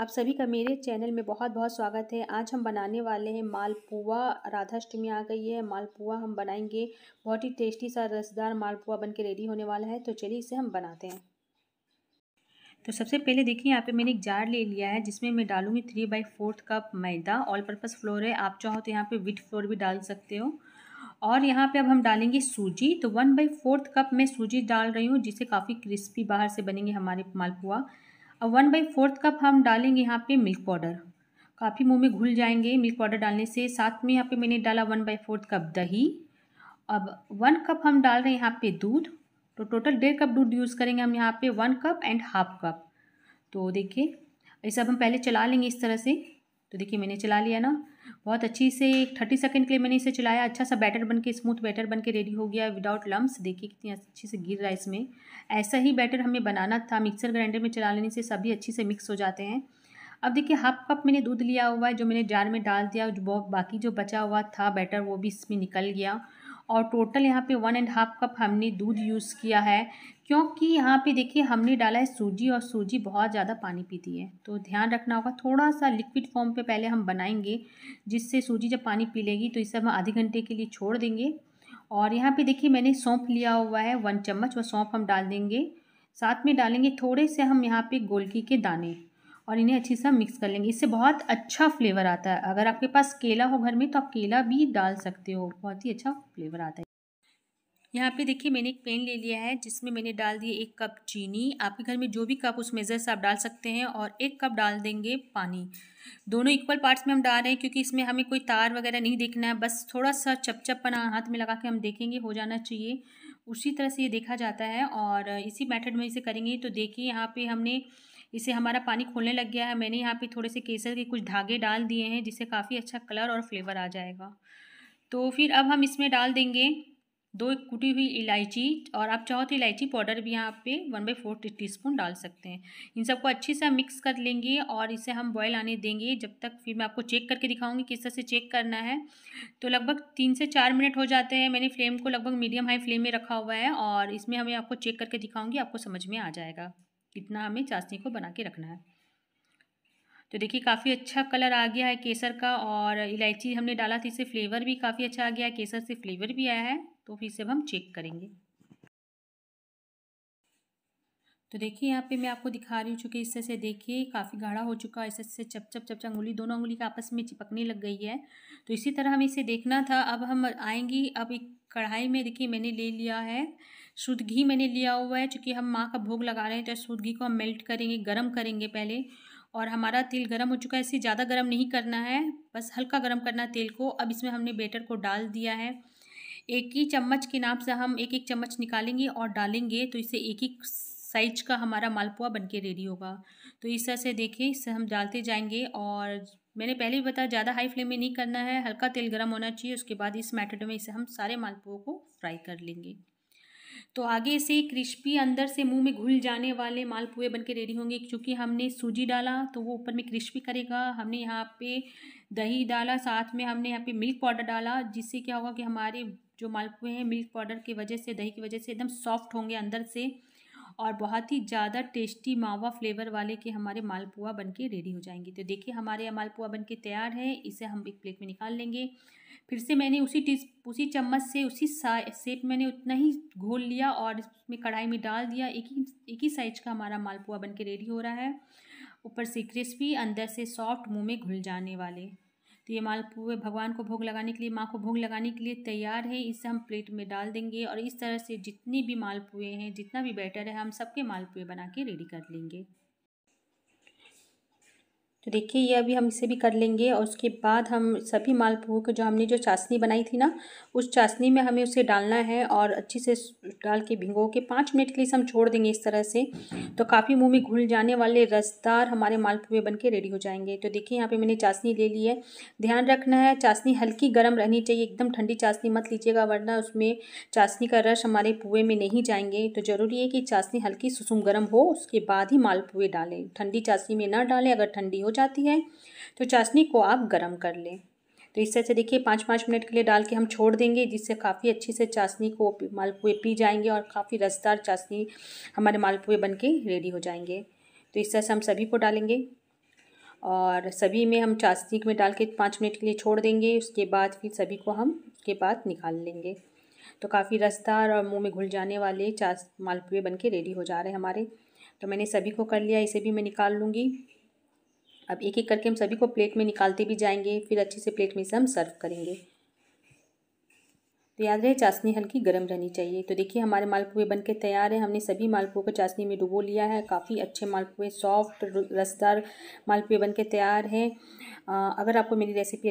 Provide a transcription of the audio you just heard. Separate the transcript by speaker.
Speaker 1: आप सभी का मेरे चैनल में बहुत बहुत स्वागत है आज हम बनाने वाले हैं मालपुआ राधाष्टमी आ गई है मालपुआ हम बनाएंगे बहुत ही टेस्टी सा रसदार मालपुआ बन के रेडी होने वाला है तो चलिए इसे हम बनाते हैं तो सबसे पहले देखिए यहाँ पे मैंने एक जार ले लिया है जिसमें मैं डालूंगी थ्री बाई फोर्थ कप मैदा ऑल पर्पज़ फ्लोर है आप चाहो तो यहाँ पे विट फ्लोर भी डाल सकते हो और यहाँ पे अब हम डालेंगे सूजी तो वन बाई फोर्थ कप मैं सूजी डाल रही हूँ जिसे काफ़ी क्रिस्पी बाहर से बनेंगे हमारे मालपुआ अब वन बाई फोर्थ कप हम डालेंगे यहाँ पे मिल्क पाउडर काफ़ी मुंह में घुल जाएंगे मिल्क पाउडर डालने से साथ में यहाँ पे मैंने डाला वन बाई फोर्थ कप दही अब वन कप हम डाल रहे हैं यहाँ पे दूध तो टोटल डेढ़ कप दूध यूज़ करेंगे हम यहाँ पे one cup and half cup तो देखिए ये सब हम पहले चला लेंगे इस तरह से तो देखिए मैंने चला लिया ना बहुत अच्छी से एक थर्टी सेकेंड के लिए मैंने इसे चलाया अच्छा सा बैटर बन के स्मूथ बैटर बन के रेडी हो गया विदाउट लम्ब्स देखिए कितनी अच्छी से गिर रहा है इसमें ऐसा ही बैटर हमें बनाना था मिक्सर ग्राइंडर में चला लेने से सभी अच्छी से मिक्स हो जाते हैं अब देखिए हाफ कप मैंने दूध लिया हुआ है जो मैंने जार में डाल दिया जो बाकी जो बचा हुआ था बैटर वो भी इसमें निकल गया और टोटल यहाँ पे वन एंड हाफ कप हमने दूध यूज़ किया है क्योंकि यहाँ पे देखिए हमने डाला है सूजी और सूजी बहुत ज़्यादा पानी पीती है तो ध्यान रखना होगा थोड़ा सा लिक्विड फॉर्म पे पहले हम बनाएंगे जिससे सूजी जब पानी पी लेगी तो इसे हम आधे घंटे के लिए छोड़ देंगे और यहाँ पर देखिए मैंने सौंप लिया हुआ है वन चम्मच वह सौंप हम डाल देंगे साथ में डालेंगे थोड़े से हम यहाँ पर गोलकी के दाने और इन्हें अच्छे सा मिक्स कर लेंगे इससे बहुत अच्छा फ्लेवर आता है अगर आपके पास केला हो घर में तो आप केला भी डाल सकते हो बहुत ही अच्छा फ्लेवर आता है यहाँ पे देखिए मैंने एक पेन ले लिया है जिसमें मैंने डाल दिए एक कप चीनी आपके घर में जो भी कप उस मेज़र से आप डाल सकते हैं और एक कप डाल देंगे पानी दोनों इक्वल पार्ट्स में हम डाल रहे हैं क्योंकि इसमें हमें कोई तार वगैरह नहीं देखना है बस थोड़ा सा चपचपना हाथ में लगा के हम देखेंगे हो जाना चाहिए उसी तरह से ये देखा जाता है और इसी मैथड में इसे करेंगे तो देखिए यहाँ पर हमने इसे हमारा पानी खोलने लग गया है मैंने यहाँ पे थोड़े से केसर के कुछ धागे डाल दिए हैं जिससे काफ़ी अच्छा कलर और फ्लेवर आ जाएगा तो फिर अब हम इसमें डाल देंगे दो कुटी हुई इलायची और आप चाहो तो इलायची पाउडर भी यहाँ पे one by four teaspoon डाल सकते हैं इन सबको अच्छे से मिक्स कर लेंगे और इसे हम बॉयल आने देंगे जब तक फिर मैं आपको चेक करके दिखाऊंगी किस तरह से चेक करना है तो लगभग तीन से चार मिनट हो जाते हैं मैंने फ्लेम को लगभग मीडियम हाई फ्लेम में रखा हुआ है और इसमें हमें आपको चेक करके दिखाऊँगी आपको समझ में आ जाएगा इतना हमें चाशनी को बना के रखना है तो देखिए काफ़ी अच्छा कलर आ गया है केसर का और इलायची हमने डाला था तो इससे फ्लेवर भी काफ़ी अच्छा आ गया है केसर से फ्लेवर भी आया है तो फिर अब हम चेक करेंगे तो देखिए यहाँ पे मैं आपको दिखा रही हूँ चूँकि इससे से देखिए काफ़ी गाढ़ा हो चुका है इससे से चप चप चप चंगुली दोनों उंगली का आपस में चिपकने लग गई है तो इसी तरह हमें इसे देखना था अब हम आएंगी अब एक कढ़ाई में देखिए मैंने ले लिया है शुद्ध घी मैंने लिया हुआ है चूँकि हम माँ का भोग लगा रहे हैं तो शुद्ध घी को हम मेल्ट करेंगे गर्म करेंगे पहले और हमारा तेल गर्म हो चुका है इसे ज़्यादा गर्म नहीं करना है बस हल्का गर्म करना है तेल को अब इसमें हमने बेटर को डाल दिया है एक ही चम्मच के नाप से हम एक एक चम्मच निकालेंगे और डालेंगे तो इसे एक ही साइज का हमारा मालपुआ बनके रेडी होगा तो इस तरह से देखें इससे हम डालते जाएंगे और मैंने पहले भी बताया ज़्यादा हाई फ्लेम में नहीं करना है हल्का तेल गर्म होना चाहिए उसके बाद इस मैटर में इसे हम सारे मालपुओं को फ्राई कर लेंगे तो आगे से क्रिस्पी अंदर से मुंह में घुल जाने वाले मालपुए बनके रेडी होंगे क्योंकि हमने सूजी डाला तो वो ऊपर में क्रिस्पी करेगा हमने यहाँ पे दही डाला साथ में हमने यहाँ पे मिल्क पाउडर डाला जिससे क्या होगा कि हमारे जो मालपुए हैं मिल्क पाउडर की वजह से दही की वजह से एकदम सॉफ्ट होंगे अंदर से और बहुत ही ज़्यादा टेस्टी मावा फ्लेवर वाले के हमारे मालपुआ बनके रेडी हो जाएंगे तो देखिए हमारे यहाँ मालपुआ बनके तैयार है इसे हम एक प्लेट में निकाल लेंगे फिर से मैंने उसी टी उसी चम्मच से उसी सेप मैंने उतना ही घोल लिया और इसमें कढ़ाई में डाल दिया एक ही एक ही साइज का हमारा मालपुआ बन के रेडी हो रहा है ऊपर से क्रिस्पी अंदर से सॉफ्ट मुँह में घुल जाने वाले तो ये मालपुए भगवान को भोग लगाने के लिए माँ को भोग लगाने के लिए तैयार है इसे हम प्लेट में डाल देंगे और इस तरह से जितने भी मालपुए हैं जितना भी बैटर है हम सबके मालपुए बना के रेडी कर लेंगे तो देखिए ये अभी हम इसे भी कर लेंगे और उसके बाद हम सभी मालपुओं को जो हमने जो चाशनी बनाई थी ना उस चाशनी में हमें उसे डालना है और अच्छे से डाल के भिगो के पाँच मिनट के लिए हम छोड़ देंगे इस तरह से तो काफ़ी मुंह में घुल जाने वाले रसदार हमारे मालपुए बन के रेडी हो जाएंगे तो देखिए यहाँ पे मैंने चाशनी ले ली है ध्यान रखना है चाशनी हल्की गर्म रहनी चाहिए एकदम ठंडी चाशनी मत लीजिएगा वरना उसमें चाशनी का रस हमारे पुए में नहीं जाएंगे तो ज़रूरी है कि चाशनी हल्की सुसुम गर्म हो उसके बाद ही मालपुए डालें ठंडी चाशनी में ना डालें अगर ठंडी हो जाती है तो चाशनी को आप गर्म कर लें तो इस तरह से देखिए पाँच पाँच मिनट के लिए डाल के हम छोड़ देंगे जिससे काफ़ी अच्छी से चाशनी को मालपुए पी जाएंगे और काफ़ी रसदार चाशनी हमारे मालपुए बन के रेडी हो जाएंगे तो इस तरह से हम सभी को डालेंगे और सभी में हम चाशनी में डाल के पाँच मिनट के लिए छोड़ देंगे उसके बाद फिर सभी को हम के बाद निकाल लेंगे तो काफ़ी रसदार और मुँह में घुल जाने वाले चाश मालपुए बन के रेडी हो जा रहे हैं हमारे तो मैंने सभी को कर लिया इसे भी मैं निकाल लूँगी अब एक एक करके हम सभी को प्लेट में निकालते भी जाएंगे फिर अच्छे से प्लेट में से हम सर्व करेंगे तो याद रहे चाशनी हल्की गर्म रहनी चाहिए तो देखिए हमारे मालपुए बनके तैयार है हमने सभी मालपुओं को चाशनी में डुबो लिया है काफ़ी अच्छे मालपुए सॉफ्ट रसदार मालपुए बनके तैयार हैं अगर आपको मेरी रेसिपी